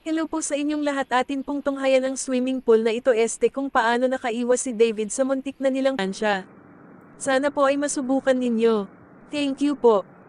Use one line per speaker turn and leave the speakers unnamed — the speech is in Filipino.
Hello po sa inyong lahat atin pong tunghayan ang swimming pool na ito este kung paano nakaiwas si David sa muntik na nilang ansya. Sana po ay masubukan ninyo. Thank you po.